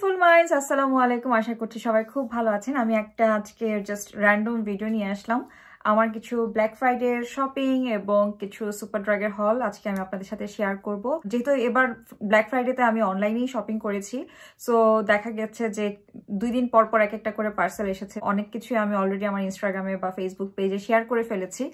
beautiful minds আসসালামু আলাইকুম আশা করছি সবাই খুব ভালো আছেন আমি একটা আজকে জাস্ট র্যান্ডম ভিডিও নিয়ে আসলাম আমার কিছু ব্ল্যাক ফ্রাইডে শপিং এবং কিছু সুপার ড্রাগের হল আজকে আমি আপনাদের সাথে শেয়ার করব যেহেতু এবার ব্ল্যাক ফ্রাইডেতে আমি অনলাইনেই শপিং করেছি সো দেখা গেছে যে দুই দিন পর পর এক একটা করে পার্সেল এসেছে অনেক কিছুই আমি অলরেডি আমার ইনস্টাগ্রামে বা ফেসবুক পেজে শেয়ার করে ফেলেছি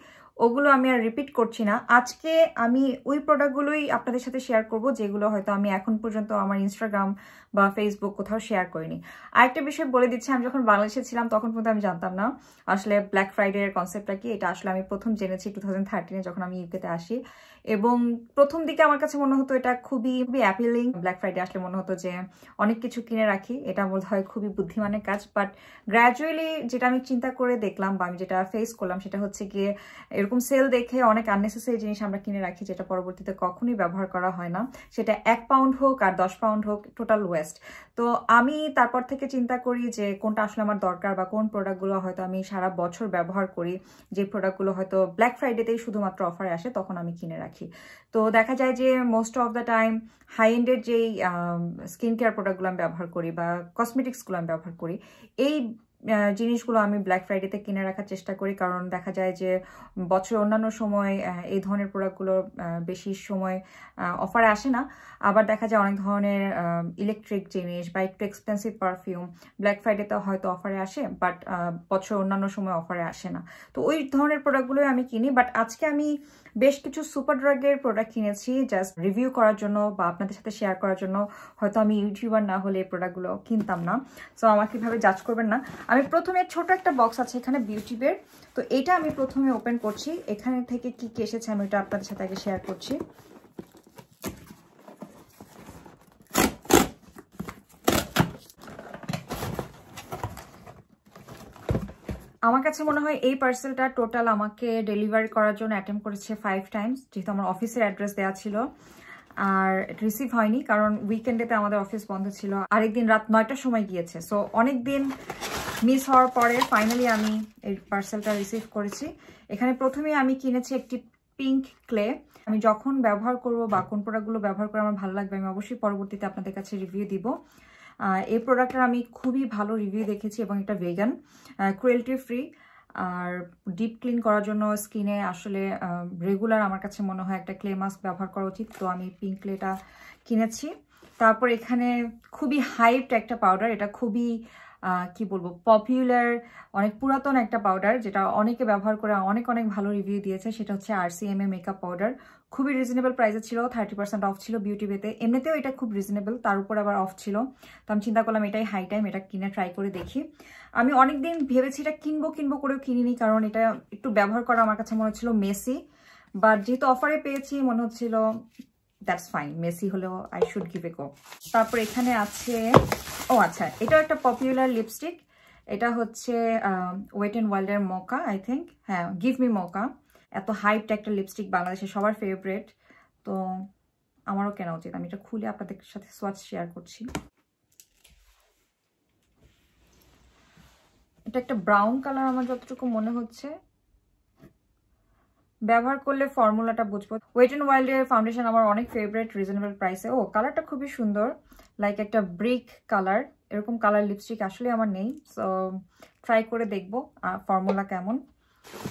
ওগুলো আমি আর রিপিট করছি না আজকে আমি ওই প্রোডাক্টগুলোই আপনাদের সাথে শেয়ার করব যেগুলো হয়তো আমি এখন পর্যন্ত আমার ইনস্টাগ্রাম বা ফেসবুক কোথাও শেয়ার করিনি আরেকটা বিষয় বলে দিচ্ছি আমি যখন বাংলাদেশে ছিলাম তখন পর্যন্ত আমি জানতাম না আসলে ব্ল্যাক ফ্রাইডে এর কনসেপ্টটা কি এটা আসলে আমি প্রথম জেনেছি টু থাউজেন্ড থার্টিনে যখন আমি ইউকেতে আসি এবং প্রথম দিকে আমার কাছে মনে হতো এটা খুবই খুবই অ্যাপিলিং ব্ল্যাক ফ্রাইডে আসলে মনে হতো যে অনেক কিছু কিনে রাখি এটা মনে হয় খুবই বুদ্ধিমানের কাজ বাট গ্র্যাজুয়ালি যেটা আমি চিন্তা করে দেখলাম বা আমি যেটা ফেস করলাম সেটা হচ্ছে গিয়ে এরকম সেল দেখে অনেক আননেসেসারি জিনিস আমরা কিনে রাখি যেটা পরবর্তীতে কখনোই ব্যবহার করা হয় না সেটা এক পাউন্ড হোক আর দশ পাউন্ড হোক টোটাল ওয়েস্ট তো আমি তারপর থেকে চিন্তা করি যে কোনটা আসলে আমার দরকার বা কোন প্রোডাক্টগুলো হয়তো আমি সারা বছর ব্যবহার করি যে প্রোডাক্টগুলো হয়তো ব্ল্যাক ফ্রাইডেতেই শুধুমাত্র অফারে আসে তখন আমি কিনে রাখি রাখি তো দেখা যায় যে most of the time high এন্ডের যেই স্কিন কেয়ার প্রোডাক্টগুলো আমি ব্যবহার করি বা কসমেটিক্সগুলো আমি ব্যবহার করি এই জিনিসগুলো আমি ব্ল্যাক ফ্রাইডেতে কিনে রাখার চেষ্টা করি কারণ দেখা যায় যে বছরের অন্যান্য সময় এই ধরনের প্রোডাক্টগুলো বেশি সময় অফারে আসে না আবার দেখা যায় অনেক ধরনের ইলেকট্রিক জিনিস বা একটু এক্সপেন্সিভ পারফিউম ব্ল্যাক ফ্রাইডেতে হয়তো অফারে আসে বাট বছরের অন্যান্য সময় অফারে আসে না তো ওই ধরনের প্রোডাক্টগুলোই আমি কিনি বাট আজকে আমি বেশ কিছু সুপার ড্রাগের প্রোডাক্ট কিনেছি জাস্ট রিভিউ করার জন্য বা আপনাদের সাথে শেয়ার করার জন্য হয়তো আমি ইউটিউবার না হলে এই প্রোডাক্টগুলো কিনতাম না সো আমাকে কীভাবে জাজ করবেন না আমি প্রথমে ছোট একটা বক্স আছে এখানে বিউটিবের তো এটা আমি প্রথমে ওপেন করছি এখানে থেকে কি কি এসেছে আমি এটা আপনাদের সাথে আগে শেয়ার করছি আমার কাছে মনে হয় এই পার্সেলটা টোটাল আমাকে ডেলিভারি করার জন্য অ্যাটেম্প করেছে ফাইভ টাইমস যেহেতু আমার অফিসের অ্যাড্রেস দেওয়া ছিল আর রিসিভ হয়নি কারণ উইকেন্ডেতে আমাদের অফিস বন্ধ ছিল আরেকদিন রাত নয়টার সময় গিয়েছে সো অনেক দিন মিস হওয়ার পরে ফাইনালি আমি এই পার্সেলটা রিসিভ করেছি এখানে প্রথমে আমি কিনেছি একটি পিঙ্ক ক্লে আমি যখন ব্যবহার করব বা কোন প্রোডাক্টগুলো ব্যবহার করে আমার ভালো লাগবে আমি অবশ্যই পরবর্তীতে আপনাদের কাছে রিভিউ দিব এই প্রোডাক্টটার আমি খুবই ভালো রিভিউ দেখেছি এবং এটা ভেগান ক্রুয়েলটি ফ্রি আর ডিপ ক্লিন করার জন্য স্কিনে আসলে রেগুলার আমার কাছে মনে হয় একটা ক্লে মাস্ক ব্যবহার করা উচিত তো আমি পিঙ্ক ক্লেটা কিনেছি তারপর এখানে খুবই হাইপড একটা পাউডার এটা খুবই কি বলবো পপুলার অনেক পুরাতন একটা পাউডার যেটা অনেকে ব্যবহার করে অনেক অনেক ভালো রিভিউ দিয়েছে সেটা হচ্ছে আর আরসিএমএ মেকআপ পাউডার খুবই রিজনেবল প্রাইসে ছিল থার্টি পার্সেন্ট অফ ছিল বিউটি বেতে এমনিতেও এটা খুব রিজনেবল তার উপর আবার অফ ছিল তো আমি চিন্তা করলাম এটাই হাই টাইম এটা কিনে ট্রাই করে দেখি আমি অনেকদিন ভেবেছি এটা কিনবো কিনবো করেও কিনিনি কারণ এটা একটু ব্যবহার করা আমার কাছে মনে হচ্ছিল মেসি বাট যেহেতু অফারে পেয়েছি মনে হচ্ছিল দ্যাটস ফাইন মেসি হলেও I should give a go তারপর এখানে আছে ও আচ্ছা এটাও একটা পপুলার লিপস্টিক এটা হচ্ছে ওয়েট অ্যান্ড ওয়াইল্ডের মকা আই থিঙ্ক হ্যাঁ গিভ মি মকা এত হাইপ একটা লিপস্টিক বাংলাদেশে সবার ফেভারেট তো আমারও কেনা উচিত আমি এটা খুলে আপনাদের সাথে সোয়াচ শেয়ার করছি এটা একটা ব্রাউন কালার আমার যতটুকু মনে হচ্ছে ব্যবহার করলে ফর্মুলাটা বুঝবো ওয়েট অ্যান্ড এর ফাউন্ডেশন আমার অনেক ফেভারেট রিজনেবল প্রাইসে ও কালারটা খুবই সুন্দর লাইক একটা ব্রিক কালার এরকম কালার লিপস্টিক আসলে আমার নেই সো ট্রাই করে দেখবো ফর্মুলা কেমন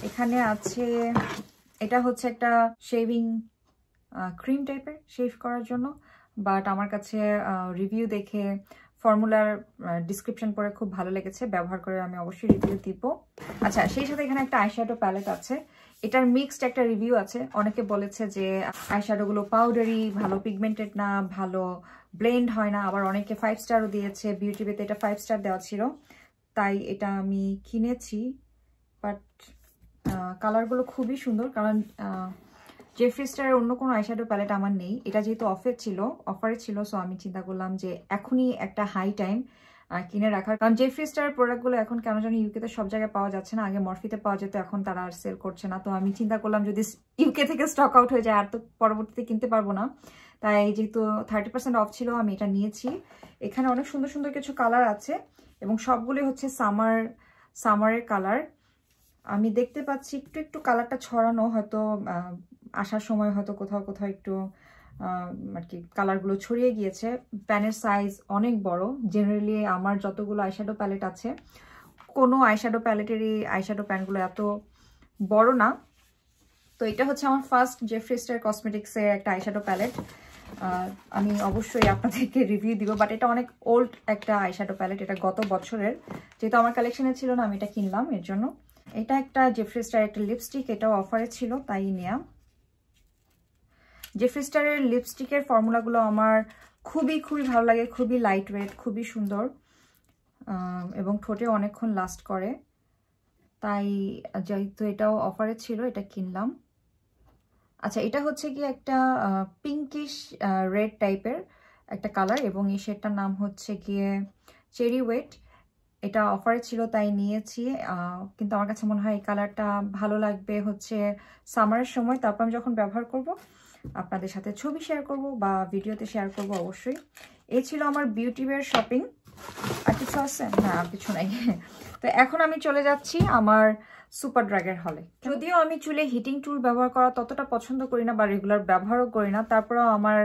এখানে আছে এটা হচ্ছে একটা শেভিং ক্রিম টাইপের শেভ করার জন্য বাট আমার কাছে রিভিউ দেখে ফর্মুলার ডিসক্রিপশন পরে খুব ভালো লেগেছে ব্যবহার করে আমি অবশ্যই রিভিউ দিব আচ্ছা সেই সাথে এখানে একটা আইশ্যাডো প্যালেট আছে এটার মিক্সড একটা রিভিউ আছে অনেকে বলেছে যে আইশ্যাডোগুলো পাউডারি ভালো পিগমেন্টেড না ভালো ব্লেন্ড হয় না আবার অনেকে ফাইভ স্টারও দিয়েছে বিউটি বেতে এটা ফাইভ স্টার দেওয়া ছিল তাই এটা আমি কিনেছি বাট কালারগুলো খুবই সুন্দর কারণ জেফ্রি স্টারের অন্য কোনো আইশ্যাডো প্যালেট আমার নেই এটা যেহেতু অফের ছিল অফারে ছিল সো আমি চিন্তা করলাম যে এখনই একটা হাই টাইম কিনে রাখার কারণ জেফ্রি স্টারের প্রোডাক্টগুলো এখন কেন জানি ইউকেতে সব জায়গায় পাওয়া যাচ্ছে না আগে মরফিতে পাওয়া যেত এখন তারা আর সেল করছে না তো আমি চিন্তা করলাম যদি ইউকে থেকে স্টক আউট হয়ে যায় আর তো পরবর্তীতে কিনতে পারবো না তাই যেহেতু থার্টি পার্সেন্ট অফ ছিল আমি এটা নিয়েছি এখানে অনেক সুন্দর সুন্দর কিছু কালার আছে এবং সবগুলি হচ্ছে সামার সামারের কালার আমি দেখতে পাচ্ছি একটু একটু কালারটা ছড়ানো হয়তো আসার সময় হয়তো কোথাও কোথাও একটু আর কি কালারগুলো ছড়িয়ে গিয়েছে প্যানের সাইজ অনেক বড় জেনারেলি আমার যতগুলো আইশ্যাডো প্যালেট আছে কোনো আইশ্যাডো প্যালেটেরই আইশ্যাডো প্যানগুলো এত বড় না তো এটা হচ্ছে আমার ফার্স্ট জেফ্রিস্টার কসমেটিক্সের একটা আইশ্যাডো প্যালেট আমি অবশ্যই আপনাদেরকে রিভিউ দিব বাট এটা অনেক ওল্ড একটা আইশ্যাডো প্যালেট এটা গত বছরের যেহেতু আমার কালেকশানে ছিল না আমি এটা কিনলাম এর জন্য এটা একটা জেফ্রিস্টার একটা লিপস্টিক এটাও অফারে ছিল তাই নেওয়া জেফিস্টারের লিপস্টিকের ফর্মুলাগুলো আমার খুবই খুবই ভালো লাগে খুবই লাইট ওয়েট খুবই সুন্দর এবং ঠোঁটে অনেকক্ষণ লাস্ট করে তাই যেহেতু এটাও অফারে ছিল এটা কিনলাম আচ্ছা এটা হচ্ছে কি একটা পিঙ্কিশ রেড টাইপের একটা কালার এবং এই শেডটার নাম হচ্ছে গিয়ে চেরি ওয়েট এটা অফারে ছিল তাই নিয়েছি কিন্তু আমার কাছে মনে হয় এই কালারটা ভালো লাগবে হচ্ছে সামারের সময় তারপর আমি যখন ব্যবহার করবো আপনাদের সাথে ছবি শেয়ার করব বা ভিডিওতে শেয়ার করব অবশ্যই এ ছিল আমার বিউটি ওয়ার শপিং আর কিছু আছে না আর কিছু নাই তো এখন আমি চলে যাচ্ছি আমার সুপার ড্রাগের হলে যদিও আমি চুলে হিটিং টুল ব্যবহার করা ততটা পছন্দ করি না বা রেগুলার ব্যবহারও করি না তারপরেও আমার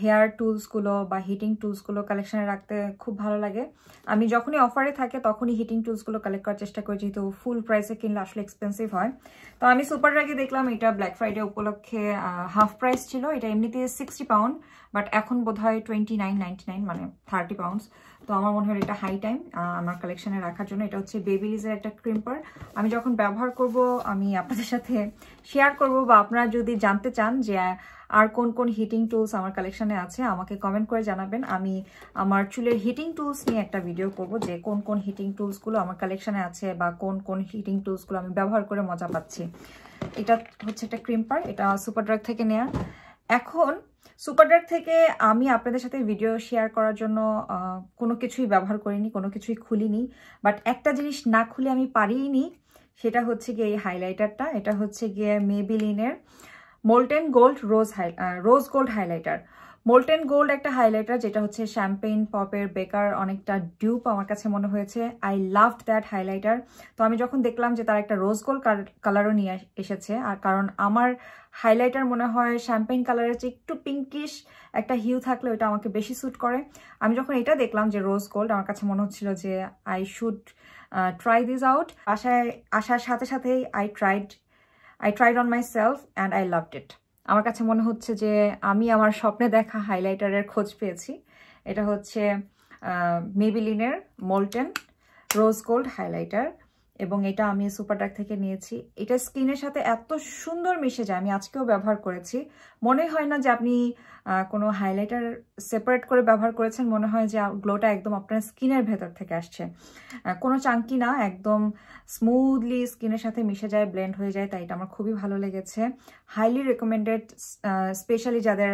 হেয়ার টুলসগুলো বা হিটিং টুলসগুলো কালেকশানে রাখতে খুব ভালো লাগে আমি যখনই অফারে থাকে তখনই হিটিং টুলসগুলো কালেক্ট করার চেষ্টা করি যেহেতু ফুল প্রাইসে কিনলে আসলে এক্সপেন্সিভ হয় তো আমি সুপার ড্রাগে দেখলাম এটা ব্ল্যাক ফ্রাইডে উপলক্ষে হাফ প্রাইস ছিল এটা এমনিতে সিক্সটি পাউন্ড বাট এখন বোধ হয় টোয়েন্টি নাইন নাইন মানে থার্টি পাউন্ডস তো আমার মনে হয় এটা হাই টাইম আমার কালেকশানে রাখার জন্য এটা হচ্ছে বেবিলিজের একটা ক্রিম্পার আমি যখন ব্যবহার করব আমি আপনাদের সাথে শেয়ার করব বা আপনারা যদি জানতে চান যে আর কোন কোন হিটিং টুলস আমার কালেকশানে আছে আমাকে কমেন্ট করে জানাবেন আমি আমার চুলের হিটিং টুলস নিয়ে একটা ভিডিও করব যে কোন কোন হিটিং টুলসগুলো আমার কালেকশানে আছে বা কোন কোন হিটিং টুলসগুলো আমি ব্যবহার করে মজা পাচ্ছি এটা হচ্ছে একটা ক্রিম্পার এটা সুপার ড্রাগ থেকে নেয়া এখন সুপারডাক থেকে আমি আপনাদের সাথে ভিডিও শেয়ার করার জন্য কোনো কিছুই ব্যবহার করিনি কোনো কিছুই খুলিনি বাট একটা জিনিস না খুলে আমি পারিনি সেটা হচ্ছে গিয়ে এই হাইলাইটারটা এটা হচ্ছে গিয়ে মেবিলিনের molten gold rose high rose gold highlighter molten gold একটা হাইলাইটার যেটা হচ্ছে শ্যাম্পেইন পপের বেকার অনেকটা ডিউপ আমার কাছে মনে হয়েছে আই লাভ দ্যাট হাইলাইটার তো আমি যখন দেখলাম যে তার একটা রোজ গোল্ড কালারও নিয়ে এসেছে আর কারণ আমার হাইলাইটার মনে হয় শ্যাম্পেন কালারের চেয়ে একটু পিঙ্কিশ একটা হিউ থাকলে ওটা আমাকে বেশি স্যুট করে আমি যখন এটা দেখলাম যে রোজ গোল্ড আমার কাছে মনে হচ্ছিল যে I should try this out আসায় আসার সাথে সাথেই I tried I tried on myself and I loved it আমার কাছে মনে হচ্ছে যে আমি আমার স্বপ্নে দেখা হাইলাইটারের খোঁজ পেয়েছি এটা হচ্ছে মেবিলিনের মোল্টেন রোজ গোল্ড হাইলাইটার এবং এটা আমি সুপারডাক থেকে নিয়েছি এটা স্কিনের সাথে এত সুন্দর মিশে যায় আমি আজকেও ব্যবহার করেছি মনে হয় না যে আপনি কোনো হাইলাইটার সেপারেট করে ব্যবহার করেছেন মনে হয় যে গ্লোটা একদম আপনার স্কিনের ভেতর থেকে আসছে কোনো চাঙ্কি না একদম স্মুথলি স্কিনের সাথে মিশে যায় ব্লেন্ড হয়ে যায় তাই এটা আমার খুবই ভালো লেগেছে হাইলি রেকমেন্ডেড স্পেশালি যাদের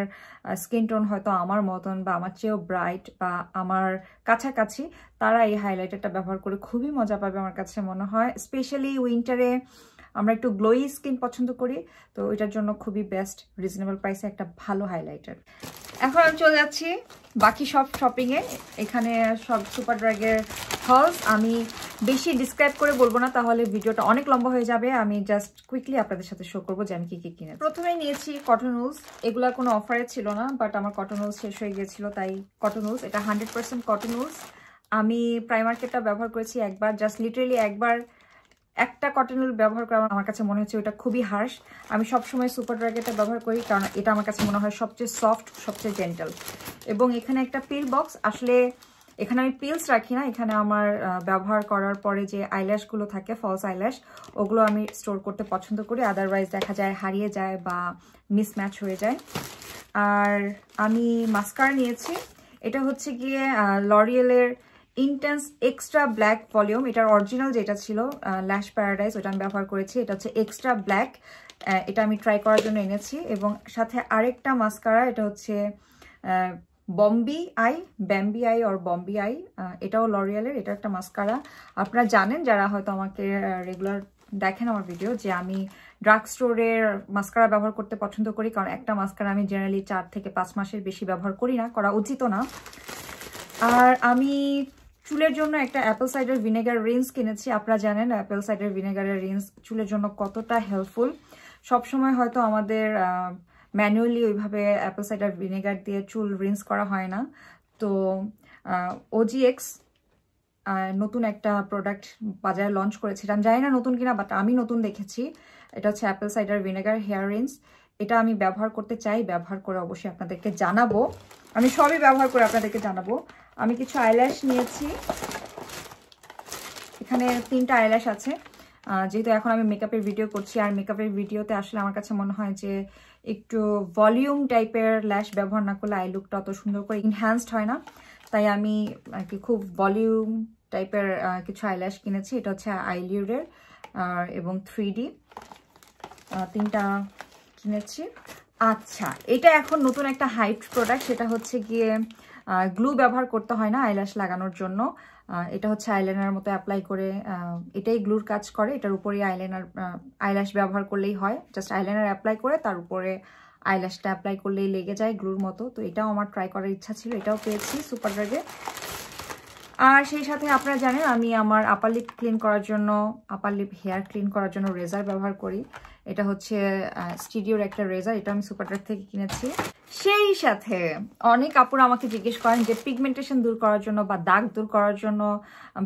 স্কিন টোন হয়তো আমার মতন বা আমার চেয়েও ব্রাইট বা আমার কাছাকাছি তারা এই হাইলাইটারটা ব্যবহার করে খুবই মজা পাবে আমার কাছে মনে হয় স্পেশালি উইন্টারে আমরা একটু গ্লোই স্কিন পছন্দ করি তো এটার জন্য খুবই বেস্ট রিজনেবল প্রাইসে একটা ভালো হাইলাইটার এখন আমি চলে যাচ্ছি বাকি সব শপিংয়ে এখানে সব সুপার ড্রাগের হলস আমি বেশি ডিসক্রাইব করে বলবো না তাহলে ভিডিওটা অনেক লম্বা হয়ে যাবে আমি জাস্ট কুইকলি আপনাদের সাথে শো করবো যে আমি কী কী কিনে প্রথমেই নিয়েছি কটন উলস এগুলো কোনো অফারে ছিল না বাট আমার কটন উলস শেষ হয়ে গিয়েছিল তাই কটন উলস এটা হান্ড্রেড পার্সেন্ট কটন উলস আমি প্রাইমার্কেটটা ব্যবহার করেছি একবার জাস্ট লিটারেলি একবার একটা উল ব্যবহার করা আমার কাছে মনে হচ্ছে ওটা খুবই হার্শ আমি সবসময় সুপার ড্রাগেটা ব্যবহার করি কারণ এটা আমার কাছে মনে হয় সবচেয়ে সফট সবচেয়ে জেন্টাল এবং এখানে একটা পিল বক্স আসলে এখানে আমি পিলস রাখি না এখানে আমার ব্যবহার করার পরে যে আইল্যাশগুলো থাকে ফলস আইল্যাশ ওগুলো আমি স্টোর করতে পছন্দ করি আদারওয়াইজ দেখা যায় হারিয়ে যায় বা মিসম্যাচ হয়ে যায় আর আমি মাস্কার নিয়েছি এটা হচ্ছে গিয়ে লরিয়েলের ইন্টেন্স এক্সট্রা ব্ল্যাক ভলিউম এটার অরিজিনাল যেটা ছিল ল্যাশ প্যারাডাইস ওটা আমি ব্যবহার করেছি এটা হচ্ছে এক্সট্রা ব্ল্যাক এটা আমি ট্রাই করার জন্য এনেছি এবং সাথে আরেকটা মাস্কারা এটা হচ্ছে Bambi eye Bambi eye or Bambi eye এটাও লরিয়ালের এটা একটা মাস্কারা আপনারা জানেন যারা হয়তো আমাকে রেগুলার দেখেন আমার ভিডিও যে আমি ড্রাগ স্টোরের মাস্কারা ব্যবহার করতে পছন্দ করি কারণ একটা মাস্কারা আমি জেনারেলি চার থেকে পাঁচ মাসের বেশি ব্যবহার করি না করা উচিত না আর আমি চুলের জন্য একটা অ্যাপেল সাইডার ভিনেগার রিন্স কিনেছি আপনারা জানেন অ্যাপেল সাইডার ভিনেগারের রিন্স চুলের জন্য কতটা হেল্পফুল সবসময় হয়তো আমাদের ম্যানুয়ালি ওইভাবে অ্যাপেল সাইডার ভিনেগার দিয়ে চুল রিন্স করা হয় না তো ওজিএক্স নতুন একটা প্রোডাক্ট বাজারে লঞ্চ করেছিলাম জানি না নতুন কিনা বাট আমি নতুন দেখেছি এটা হচ্ছে apple cider vinegar hair rinse এটা আমি ব্যবহার করতে চাই ব্যবহার করে অবশ্যই আপনাদেরকে জানাবো আমি সবই ব্যবহার করে আপনাদেরকে জানাবো আমি কিছু আইল্যাশ নিয়েছি এখানে তিনটা আইল্যাশ আছে যেহেতু এখন আমি মেকআপের ভিডিও করছি আর মেকআপের ভিডিওতে আসলে আমার কাছে মনে হয় যে একটু ভলিউম টাইপের ল্যাশ ব্যবহার না করলে আই লুকটা অত সুন্দর করে ইনহ্যান্সড হয় না তাই আমি আর কি খুব ভলিউম টাইপের কিছু আইল্যাশ কিনেছি এটা হচ্ছে আইলিউডের এবং থ্রি ডি তিনটা কিনেছি আচ্ছা এটা এখন নতুন একটা হাইট প্রোডাক্ট সেটা হচ্ছে গিয়ে গ্লু ব্যবহার করতে হয় না আইল্যাশ লাগানোর জন্য এটা হচ্ছে আইলাইনার মতো অ্যাপ্লাই করে এটাই গ্লুর কাজ করে এটার উপরেই আইলাইনার আইল্যাশ ব্যবহার করলেই হয় জাস্ট আইলাইনার অ্যাপ্লাই করে তার উপরে আইল্যাশটা অ্যাপ্লাই করলেই লেগে যায় গ্লুর মতো তো এটাও আমার ট্রাই করার ইচ্ছা ছিল এটাও পেয়েছি সুপার ড্রাগে আর সেই সাথে আপনারা জানেন আমি আমার আপার লিপ ক্লিন করার জন্য আপার লিপ হেয়ার ক্লিন করার জন্য রেজার ব্যবহার করি এটা হচ্ছে স্টুডিওর একটা রেজার এটা আমি সুপারটার থেকে কিনেছি সেই সাথে অনেক কাপড় আমাকে জিজ্ঞেস করেন যে পিগমেন্টেশন দূর করার জন্য বা দাগ দূর করার জন্য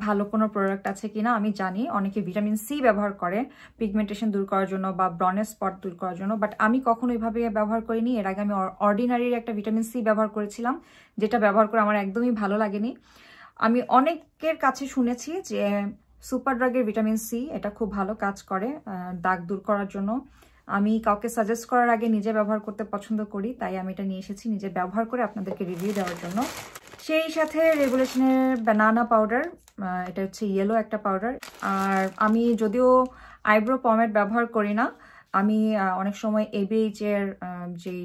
ভালো কোনো প্রোডাক্ট আছে কি না আমি জানি অনেকে ভিটামিন সি ব্যবহার করে পিগমেন্টেশন দূর করার জন্য বা ব্রনের স্পট দূর করার জন্য বাট আমি কখনো এভাবে ব্যবহার করিনি এর আগে আমি অর্ডিনারির একটা ভিটামিন সি ব্যবহার করেছিলাম যেটা ব্যবহার করে আমার একদমই ভালো লাগেনি আমি অনেকের কাছে শুনেছি যে সুপার ড্রাগের ভিটামিন সি এটা খুব ভালো কাজ করে দাগ দূর করার জন্য আমি কাউকে সাজেস্ট করার আগে নিজে ব্যবহার করতে পছন্দ করি তাই আমি এটা নিয়ে এসেছি নিজে ব্যবহার করে আপনাদেরকে রিভিউ দেওয়ার জন্য সেই সাথে রেগুলেশনের ব্যানানা পাউডার এটা হচ্ছে ইয়েলো একটা পাউডার আর আমি যদিও আইব্রো পমেট ব্যবহার করি না আমি অনেক সময় এবিএইচের যেই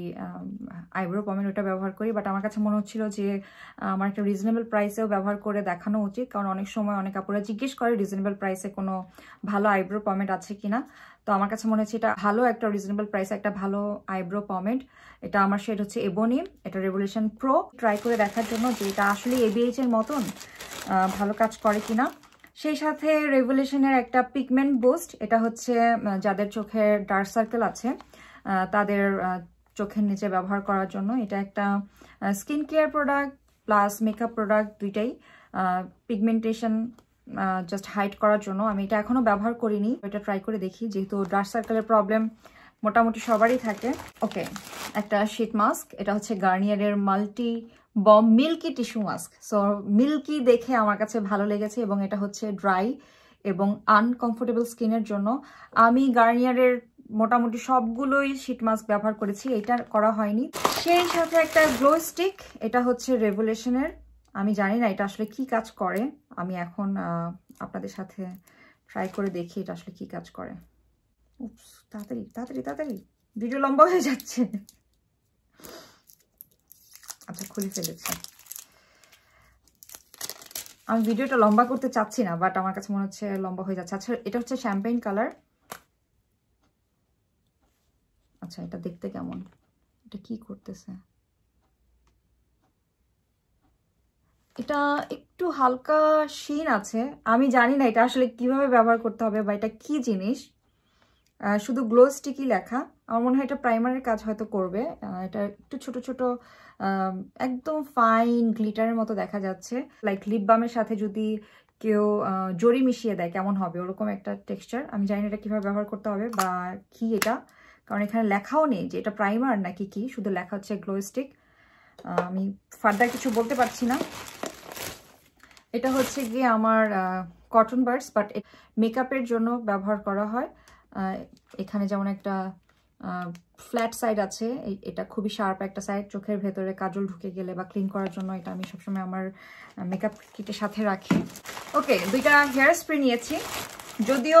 আইব্রো পমেন ওটা ব্যবহার করি বাট আমার কাছে মনে হচ্ছিল যে আমার একটা রিজনেবল প্রাইসেও ব্যবহার করে দেখানো উচিত কারণ অনেক সময় অনেক আপুরা জিজ্ঞেস করে রিজনেবল প্রাইসে কোনো ভালো আইব্রো পমেন্ট আছে কি না তো আমার কাছে মনে হচ্ছে এটা ভালো একটা রিজনেবল প্রাইসে একটা ভালো আইব্রো পমেন্ট এটা আমার সেট হচ্ছে এবনি এটা রেভলিউশন প্রো ট্রাই করে দেখার জন্য যে এটা আসলে এবিএইচের মতন ভালো কাজ করে কিনা সেই সাথে রেভুলেশনের একটা পিগমেন্ট বুস্ট এটা হচ্ছে যাদের চোখে ডার্ক সার্কেল আছে তাদের চোখের নিচে ব্যবহার করার জন্য এটা একটা skin care product plus makeup product দুইটাই পিগমেন্টেশন জাস্ট হাইট করার জন্য আমি এটা এখনও ব্যবহার করিনি এটা ট্রাই করে দেখি যেহেতু ডার্ক সার্কেলের প্রবলেম মোটামুটি সবারই থাকে ওকে একটা শীত মাস্ক এটা হচ্ছে গার্নিয়ারের multi bomb milky tissue mask so milky দেখে আমার কাছে ভালো লেগেছে এবং এটা হচ্ছে ড্রাই এবং আনকমফোর্টেবল স্কিনের জন্য আমি গার্নিয়ারের মোটামুটি সবগুলোই শীট মাস্ক ব্যবহার করেছি এটা করা হয়নি সেই সাথে একটা গ্লো স্টিক এটা হচ্ছে রেভুলেশনের আমি জানি না এটা আসলে কি কাজ করে আমি এখন আপনাদের সাথে ট্রাই করে দেখি এটা আসলে কি কাজ করে তাড়াতাড়ি তাড়াতাড়ি তাড়াতাড়ি ভিডিও লম্বা হয়ে যাচ্ছে আচ্ছা খুলে ফেলেছি আমি ভিডিওটা লম্বা করতে চাচ্ছি না বাট আমার কাছে মনে হচ্ছে লম্বা হয়ে যাচ্ছে আচ্ছা এটা হচ্ছে শ্যাম্পেইন কালার আচ্ছা এটা দেখতে কেমন এটা কি করতেছে এটা একটু হালকা শিন আছে আমি জানি না এটা আসলে কিভাবে ব্যবহার করতে হবে বা এটা কি জিনিস শুধু গ্লো স্টিকই লেখা আমার মনে হয় এটা প্রাইমারের কাজ হয়তো করবে এটা একটু ছোট ছোট একদম ফাইন গ্লিটারের মতো দেখা যাচ্ছে লাইক লিপ বামের সাথে যদি কেউ জড়ি মিশিয়ে দেয় কেমন হবে ওরকম একটা টেক্সচার আমি জানি না এটা কীভাবে ব্যবহার করতে হবে বা কি এটা কারণ এখানে লেখাও নেই যে এটা প্রাইমার নাকি কি শুধু লেখা হচ্ছে গ্লো স্টিক আমি ফার্দার কিছু বলতে পারছি না এটা হচ্ছে গিয়ে আমার কটন বার্ডস বাট মেকআপের জন্য ব্যবহার করা হয় এখানে যেমন একটা ফ্ল্যাট সাইড আছে এটা খুবই শার্প একটা সাইড চোখের ভেতরে কাজল ঢুকে গেলে বা ক্লিন করার জন্য এটা আমি সবসময় আমার মেকআপ কিটের সাথে রাখি ওকে দুইটা হেয়ার স্প্রে নিয়েছি যদিও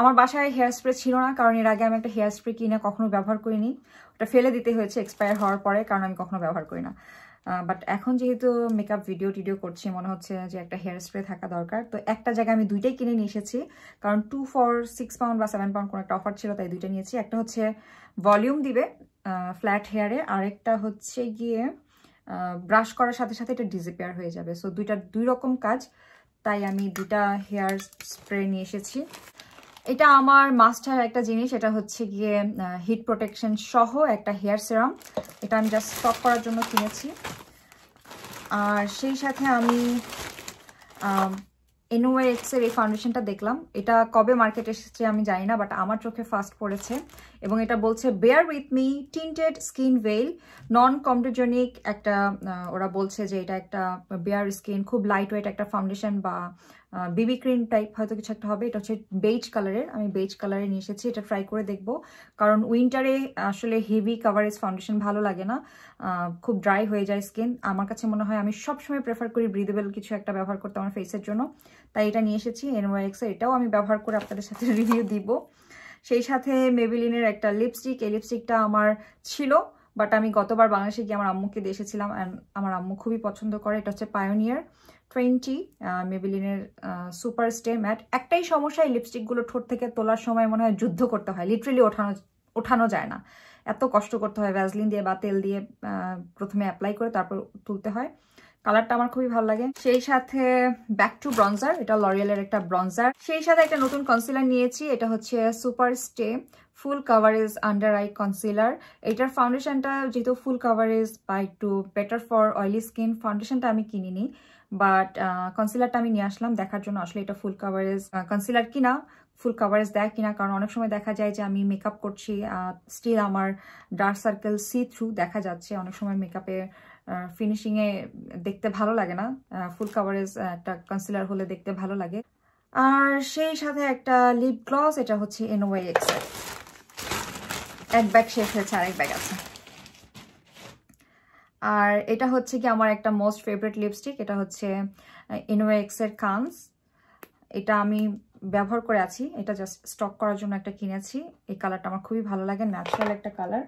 আমার বাসায় হেয়ার স্প্রে ছিল না কারণ এর আগে আমি একটা হেয়ার স্প্রে কিনে কখনো ব্যবহার করিনি ওটা ফেলে দিতে হয়েছে এক্সপায়ার হওয়ার পরে কারণ আমি কখনো ব্যবহার করি না বাট এখন যেহেতু মেকআপ ভিডিও টিডিও করছি মনে হচ্ছে যে একটা হেয়ার স্প্রে থাকা দরকার তো একটা জায়গায় আমি দুইটাই কিনে নিয়ে এসেছি কারণ টু ফর সিক্স পাউন্ড বা সেভেন পাউন্ড কোনো একটা অফার ছিল তাই দুইটা নিয়েছি একটা হচ্ছে ভলিউম দিবে ফ্ল্যাট হেয়ারে আরেকটা হচ্ছে গিয়ে ব্রাশ করার সাথে সাথে এটা ডিজিপেয়ার হয়ে যাবে সো দুইটা দুই রকম কাজ তাই আমি দুটা হেয়ার স্প্রে নিয়ে এসেছি এটা আমার মাস্টার একটা জিনিস এটা হচ্ছে গিয়ে হিট প্রোটেকশন সহ একটা হেয়ার সেরাম এটা আমি জাস্ট স্টক করার জন্য কিনেছি আর সেই সাথে আমি এনোওয়ে এক্সের এই ফাউন্ডেশনটা দেখলাম এটা কবে মার্কেটে এসেছে আমি জানি না বাট আমার চোখে ফার্স্ট পড়েছে এবং এটা বলছে bare with me tinted skin veil non comedogenic একটা ওরা বলছে যে এটা একটা বেয়ার স্কিন খুব লাইট ওয়েট একটা ফাউন্ডেশন বা বিবি ক্রিম টাইপ হয়তো কিছু একটা হবে এটা হচ্ছে বেজ কালারের আমি বেজ কালারে নিয়ে এসেছি এটা ট্রাই করে দেখব কারণ উইন্টারে আসলে হেভি কাভারেজ ফাউন্ডেশন ভালো লাগে না খুব ড্রাই হয়ে যায় স্কিন আমার কাছে মনে হয় আমি সবসময় প্রেফার করি ব্রিদেবল কিছু একটা ব্যবহার করতে আমার ফেসের জন্য তাই এটা নিয়ে এসেছি এনওয়াইএক্সের এটাও আমি ব্যবহার করে আপনাদের সাথে রিভিউ দিব সেই সাথে মেবিলিনের একটা লিপস্টিক এই লিপস্টিকটা আমার ছিল বাট আমি গতবার বাংলাদেশে গিয়ে আমার আম্মুকে দেখেছিলাম অ্যান্ড আমার আম্মু খুবই পছন্দ করে এটা হচ্ছে পায়োনিয়ার টোয়েন্টি মেবিলিনের সুপার স্টে ম্যাট একটাই সমস্যা এই লিপস্টিকগুলো ঠোঁট থেকে তোলার সময় মনে হয় যুদ্ধ করতে হয় লিটারেলি ওঠানো ওঠানো যায় না এত কষ্ট করতে হয় ভ্যাজলিন দিয়ে বা তেল দিয়ে প্রথমে অ্যাপ্লাই করে তারপর তুলতে হয় কালারটা আমার খুবই ভালো লাগে সেই সাথে ব্যাক টু ব্রঞ্জার এটা লরিয়াল এর একটা ব্রঞ্জার সেই সাথে একটা নতুন কনসিলার নিয়েছি এটা হচ্ছে super stay full coverage under eye concealer এটার ফাউন্ডেশনটা যেহেতু ফুল কাভারেজ বা একটু বেটার ফর অয়েলি স্কিন ফাউন্ডেশনটা আমি কিনিনি বাট কনসিলারটা আমি নিয়ে আসলাম দেখার জন্য আসলে এটা ফুল কাভারেজ কনসিলার কিনা ফুল কাভারেজ দেয় কিনা কারণ অনেক সময় দেখা যায় যে আমি মেকআপ করছি স্টিল আমার ডার্ক সার্কেল সি থ্রু দেখা যাচ্ছে অনেক সময় মেকআপের ফিনিশিংয়ে দেখতে ভালো লাগে না ফুল কাভারেজ একটা কনসিলার হলে দেখতে ভালো লাগে আর সেই সাথে একটা লিপ গ্লস এটা হচ্ছে এনোয়াই এক্সের এক ব্যাগ শেষ হয়েছে আরেক ব্যাগ আছে আর এটা হচ্ছে কি আমার একটা মোস্ট ফেভারিট লিপস্টিক এটা হচ্ছে এক্সের কানস এটা আমি ব্যবহার করে আছি এটা জাস্ট স্টক করার জন্য একটা কিনেছি এই কালারটা আমার খুবই ভালো লাগে ন্যাচারাল একটা কালার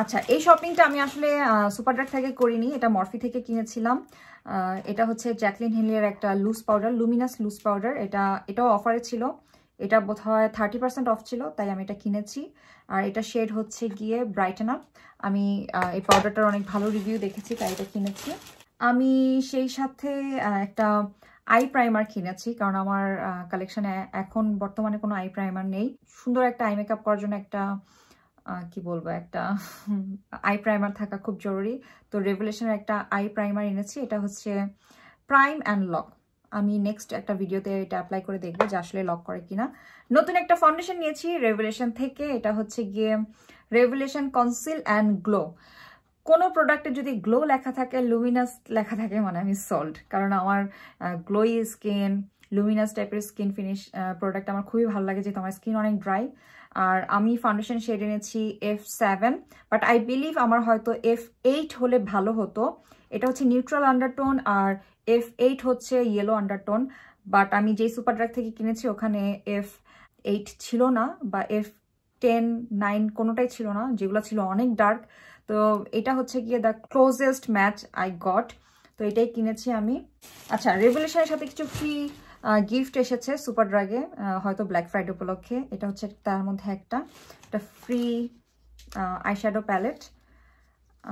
আচ্ছা এই শপিংটা আমি আসলে সুপারডার থেকে করিনি এটা মরফি থেকে কিনেছিলাম এটা হচ্ছে জ্যাকলিন হেনলিয়ার একটা loose powder luminous loose powder এটা এটাও অফারে ছিল এটা বোধ হয় থার্টি পার্সেন্ট অফ ছিল তাই আমি এটা কিনেছি আর এটা শেড হচ্ছে গিয়ে ব্রাইটেন আপ আমি এই পাউডারটার অনেক ভালো রিভিউ দেখেছি তাই এটা কিনেছি আমি সেই সাথে একটা আই প্রাইমার কিনেছি কারণ আমার কালেকশানে এখন বর্তমানে কোনো আই প্রাইমার নেই সুন্দর একটা আই মেকআপ করার জন্য একটা কি বলবো একটা আই প্রাইমার থাকা খুব জরুরি তো রেভুলেশনের একটা আই প্রাইমার এনেছি এটা হচ্ছে প্রাইম অ্যান্ড লক আমি নেক্সট একটা ভিডিওতে এটা অ্যাপ্লাই করে দেখবো যে আসলে লক করে কিনা নতুন একটা ফাউন্ডেশন নিয়েছি রেভুলেশন থেকে এটা হচ্ছে গিয়ে রেভুলেশন কনসিল অ্যান্ড গ্লো কোনো প্রোডাক্টে যদি গ্লো লেখা থাকে লুমিনাস লেখা থাকে মানে আমি সল্ট কারণ আমার গ্লোই স্কিন লুমিনাস টাইপের স্কিন ফিনিশ প্রোডাক্ট আমার খুবই ভালো লাগে যেহেতু আমার স্কিন অনেক ড্রাই আর আমি ফাউন্ডেশন শেড এনেছি F seven but I believe আমার হয়তো এফ এইট হলে ভালো হতো এটা হচ্ছে নিউট্রাল আন্ডারটোন আর এফ এইট হচ্ছে ইয়েলো আন্ডারটোন বাট আমি যেই সুপার ড্রাগ থেকে কিনেছি ওখানে এফ এইট ছিল না বা এফ টেন নাইন কোনোটাই ছিল না যেগুলো ছিল অনেক ডার্ক তো এটা হচ্ছে গিয়ে the closest match I got তো এটাই কিনেছি আমি আচ্ছা রেভলিউশনের সাথে কিছু ফ্রি গিফট এসেছে সুপার ড্রাগে হয়তো ব্ল্যাক ফ্রাইডে উপলক্ষে এটা হচ্ছে তার মধ্যে একটা একটা ফ্রি আইশ্যাডো প্যালেট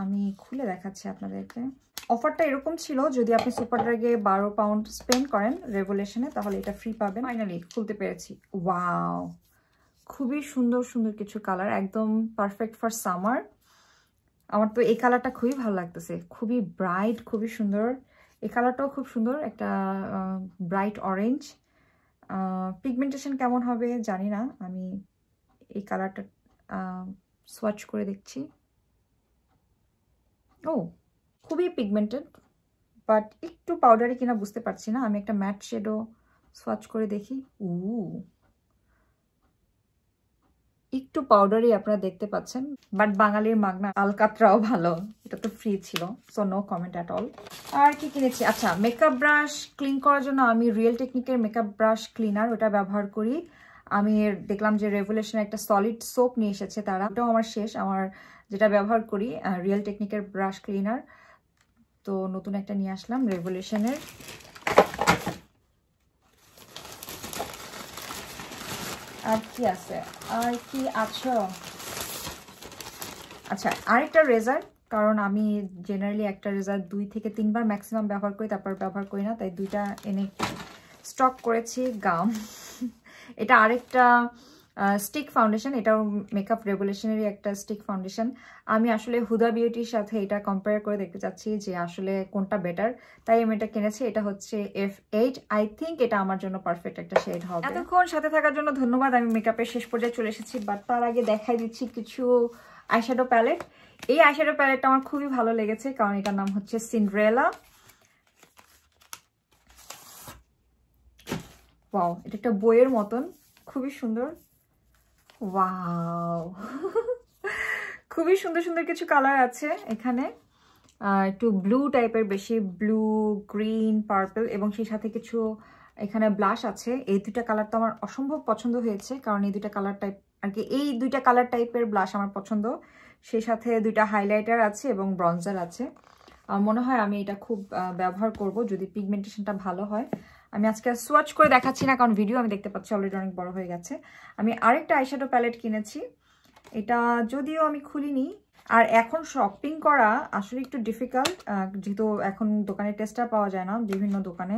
আমি খুলে দেখাচ্ছি আপনাদেরকে অফারটা এরকম ছিল যদি আপনি সুপার ড্রাগে বারো পাউন্ড স্পেন্ড করেন রেভুলেশনে তাহলে এটা ফ্রি পাবেন ফাইনালি খুলতে পেরেছি ওয়াও খুবই সুন্দর সুন্দর কিছু কালার একদম পারফেক্ট ফর সামার আমার তো এই কালারটা খুবই ভালো লাগতেছে খুবই ব্রাইট খুবই সুন্দর এই কালারটাও খুব সুন্দর একটা ব্রাইট অরেঞ্জ পিগমেন্টেশন কেমন হবে জানি না আমি এই কালারটা সোয়াচ করে দেখছি ও খুবই পিগমেন্টেড বাট একটু পাউডারি কিনা বুঝতে পারছি না আমি একটা ম্যাট শেডও সোয়াচ করে দেখি উ একটু পাউডারই আপনারা দেখতে পাচ্ছেন বাট বাঙালির মাগনা আলকাতরাও ভালো এটা তো ফ্রি ছিল so no comment at all আর কি কিনেছি আচ্ছা মেকআপ ব্রাশ ক্লিন করার জন্য আমি রিয়েল টেকনিকের মেকআপ ব্রাশ ক্লিনার ওটা ব্যবহার করি আমি দেখলাম যে রেভুলেশনের একটা সলিড সোপ নিয়ে এসেছে তারা ওটাও আমার শেষ আমার যেটা ব্যবহার করি রিয়েল টেকনিকের ব্রাশ ক্লিনার তো নতুন একটা নিয়ে আসলাম রেভুলেশনের আর কি আছে আর কি আছো আচ্ছা আরেকটা রেজার কারণ আমি জেনারেলি একটা রেজার দুই থেকে তিনবার ম্যাক্সিমাম ব্যবহার করি তারপর ব্যবহার করি না তাই দুইটা এনে স্টক করেছি গাম এটা আরেকটা স্টিক ফাউন্ডেশন এটাও মেকআপ রেগুলেশনেরই একটা স্টিক ফাউন্ডেশন আমি আসলে হুদা বিউটির সাথে এটা কম্পেয়ার করে দেখতে চাচ্ছি যে আসলে কোনটা বেটার তাই আমি এটা কিনেছি এটা হচ্ছে এফ এইট আই থিঙ্ক এটা আমার জন্য পারফেক্ট একটা শেড হবে এতক্ষণ সাথে থাকার জন্য ধন্যবাদ আমি মেকআপের শেষ পর্যায়ে চলে এসেছি বাট তার আগে দেখাই দিচ্ছি কিছু আইশ্যাডো প্যালেট এই আইশ্যাডো প্যালেটটা আমার খুবই ভালো লেগেছে কারণ এটার নাম হচ্ছে সিন্ড্রেলা ওয়াও এটা একটা বইয়ের মতন খুবই সুন্দর ওয়াও খুবই সুন্দর সুন্দর কিছু কালার আছে এখানে একটু ব্লু টাইপের বেশি ব্লু গ্রিন পার্পল এবং সেই সাথে কিছু এখানে ব্লাশ আছে এই দুইটা কালার তো আমার অসম্ভব পছন্দ হয়েছে কারণ এই দুইটা কালার টাইপ আর কি এই দুইটা কালার টাইপের ব্লাশ আমার পছন্দ সেই সাথে দুইটা হাইলাইটার আছে এবং ব্রঞ্জার আছে মনে হয় আমি এটা খুব ব্যবহার করব যদি পিগমেন্টেশনটা ভালো হয় আমি আজকে সোয়াচ করে দেখাচ্ছি না কারণ ভিডিও আমি দেখতে পাচ্ছি অলরেডি অনেক বড় হয়ে গেছে আমি আরেকটা আইশ্যাডো প্যালেট কিনেছি এটা যদিও আমি খুলিনি আর এখন শপিং করা আসলে একটু ডিফিকাল্ট যেহেতু এখন দোকানে টেস্টার পাওয়া যায় না বিভিন্ন দোকানে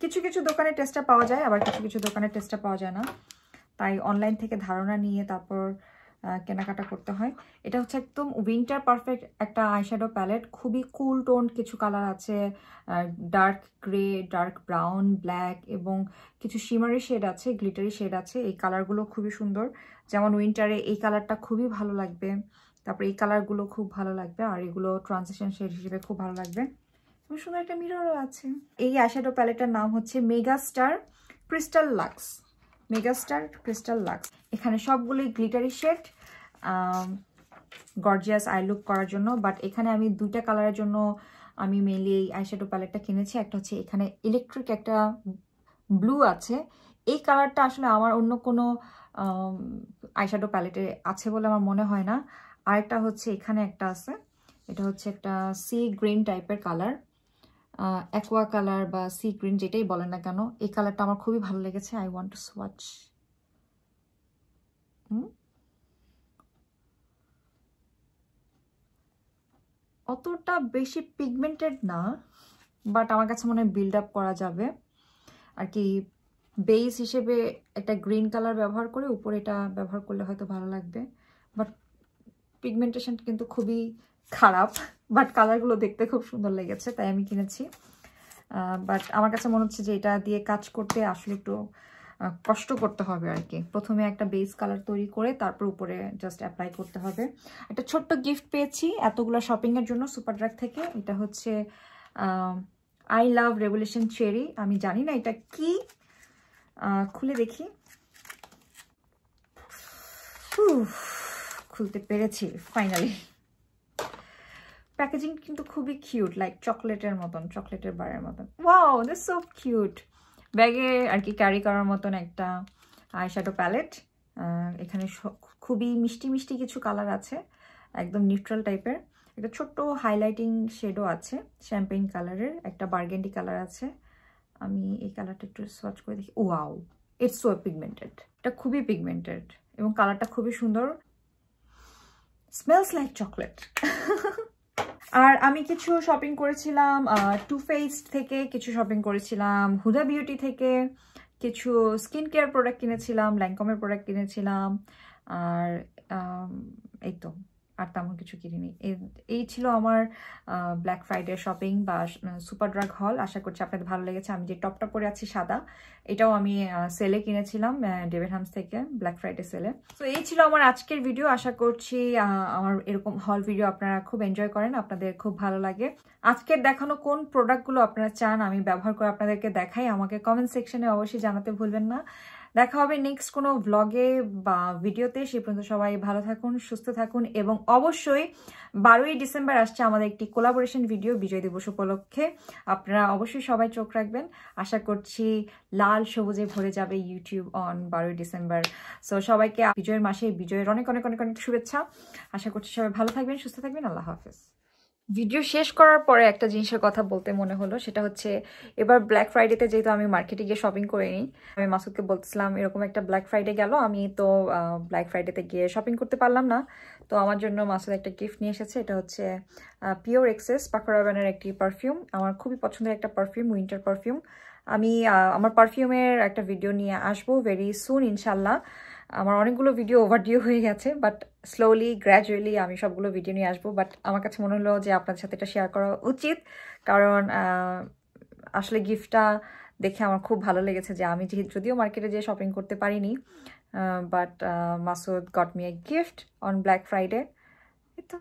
কিছু কিছু দোকানে টেস্টার পাওয়া যায় আবার কিছু কিছু দোকানে টেস্টার পাওয়া যায় না তাই অনলাইন থেকে ধারণা নিয়ে তারপর কেনাকাটা করতে হয় এটা হচ্ছে একদম উইন্টার পারফেক্ট একটা আইশ্যাডো প্যালেট খুবই কুল টোন কিছু কালার আছে dark grey dark brown black এবং কিছু সিমারি শেড আছে গ্লিটারি শেড আছে এই কালারগুলো খুবই সুন্দর যেমন উইন্টারে এই কালারটা খুবই ভালো লাগবে তারপরে এই কালারগুলো খুব ভালো লাগবে আর এগুলো ট্রানজেকশন শেড হিসেবে খুব ভালো লাগবে সুন্দর একটা মিররও আছে এই আইশ্যাডো প্যালেটটার নাম হচ্ছে mega star crystal luxe megastar crystal luxe এখানে সবগুলোই glittery shade gorgeous eye look করার জন্য বাট এখানে আমি দুইটা কালারের জন্য আমি মেনলি এই আইশ্যাডো প্যালেটটা কিনেছি একটা হচ্ছে এখানে ইলেকট্রিক একটা ব্লু আছে এই কালারটা আসলে আমার অন্য কোনো আইশ্যাডো um, প্যালেটে আছে বলে আমার মনে হয় না আরেকটা হচ্ছে এখানে একটা আছে এটা হচ্ছে একটা সি গ্রিন টাইপের কালার অ্যাকোয়া কালার বা সি গ্রিন যেটাই বলেন না কেন এই কালারটা আমার খুবই ভালো লেগেছে আই ওয়ান্ট টু সোয়াচ অতটা বেশি পিগমেন্টেড না বাট আমার কাছে মনে হয় বিল্ড আপ করা যাবে আর কি বেস হিসেবে একটা গ্রিন কালার ব্যবহার করে উপরে এটা ব্যবহার করলে হয়তো ভালো লাগবে বাট পিগমেন্টেশন কিন্তু খুবই খারাপ বাট কালারগুলো দেখতে খুব সুন্দর লেগেছে তাই আমি কিনেছি বাট আমার কাছে মনে হচ্ছে যে এটা দিয়ে কাজ করতে আসলে একটু কষ্ট করতে হবে আর কি প্রথমে একটা বেস কালার তৈরি করে তারপর উপরে জাস্ট অ্যাপ্লাই করতে হবে একটা ছোট্ট গিফট পেয়েছি এতগুলো শপিংয়ের জন্য সুপার ড্রাগ থেকে এটা হচ্ছে আই লাভ রেভলিউশন চেরি আমি জানি না এটা কি খুলে দেখি খুলতে পেরেছি ফাইনালি প্যাকেজিং কিন্তু খুবই কিউট লাইক চকলেটের মতন চকলেটের বারের মতন ওয়াও দিস সো কিউট ব্যাগে আর কি ক্যারি করার মতন একটা শ্যাডো প্যালেট এখানে খুবই মিষ্টি মিষ্টি কিছু কালার আছে একদম নিউট্রাল টাইপের একটা ছোট্ট হাইলাইটিং শেডও আছে শ্যাম্পেইন কালারের একটা বার্গেন্ডি কালার আছে আমি এই কালারটা একটু সার্চ করে দেখি ওয়াও ইটস সো পিগমেন্টেড এটা খুবই পিগমেন্টেড এবং কালারটা খুবই সুন্দর স্মেলস লাইক চকলেট আর আমি কিছু শপিং করেছিলাম টু ফেসড থেকে কিছু শপিং করেছিলাম হুদা বিউটি থেকে কিছু স্কিন কেয়ার প্রোডাক্ট কিনেছিলাম ল্যাংকমের প্রোডাক্ট কিনেছিলাম আর এই তো আর তেমন কিছু কিনিনি এই ছিল আমার ব্ল্যাক ফ্রাইডে শপিং বা সুপার ড্রাগ হল আশা করছি আপনাদের ভালো লেগেছে আমি যে টপটা পরে আছি সাদা এটাও আমি সেলে কিনেছিলাম ডেভিড হামস থেকে ব্ল্যাক ফ্রাইডে সেলে তো এই ছিল আমার আজকের ভিডিও আশা করছি আমার এরকম হল ভিডিও আপনারা খুব এনজয় করেন আপনাদের খুব ভালো লাগে আজকের দেখানো কোন প্রোডাক্টগুলো আপনারা চান আমি ব্যবহার করে আপনাদেরকে দেখাই আমাকে কমেন্ট সেকশনে অবশ্যই জানাতে ভুলবেন না দেখা হবে নেক্সট কোনো ব্লগে বা ভিডিওতে সেই পর্যন্ত সবাই ভালো থাকুন সুস্থ থাকুন এবং অবশ্যই বারোই ডিসেম্বর আসছে আমাদের একটি কোলাবোরেশন ভিডিও বিজয় দিবস উপলক্ষে আপনারা অবশ্যই সবাই চোখ রাখবেন আশা করছি লাল সবুজে ভরে যাবে ইউটিউব অন বারোই ডিসেম্বর সো সবাইকে বিজয়ের মাসে বিজয়ের অনেক অনেক অনেক অনেক শুভেচ্ছা আশা করছি সবাই ভালো থাকবেন সুস্থ থাকবেন আল্লাহ হাফেজ ভিডিও শেষ করার পরে একটা জিনিসের কথা বলতে মনে হলো সেটা হচ্ছে এবার ব্ল্যাক ফ্রাইডেতে যেহেতু আমি মার্কেটে গিয়ে শপিং করে নিই আমি মাসুদকে বলতেছিলাম এরকম একটা ব্ল্যাক ফ্রাইডে গেল আমি তো ব্ল্যাক ফ্রাইডেতে গিয়ে শপিং করতে পারলাম না তো আমার জন্য মাসুদ একটা গিফট নিয়ে এসেছে এটা হচ্ছে পিওর এক্সেস পাকোড়াবানের একটি পারফিউম আমার খুবই পছন্দের একটা পারফিউম উইন্টার পারফিউম আমি আমার পারফিউমের একটা ভিডিও নিয়ে আসবো ভেরি সুন ইনশাল্লাহ আমার অনেকগুলো ভিডিও ওভারডিউ হয়ে গেছে বাট স্লোলি গ্র্যাজুয়ালি আমি সবগুলো ভিডিও নিয়ে আসবো বাট আমার কাছে মনে হলো যে আপনাদের সাথে এটা শেয়ার করা উচিত কারণ আসলে গিফটটা দেখে আমার খুব ভালো লেগেছে যে আমি যদিও মার্কেটে যেয়ে শপিং করতে পারিনি but Masud got me a gift on Black Friday এই তো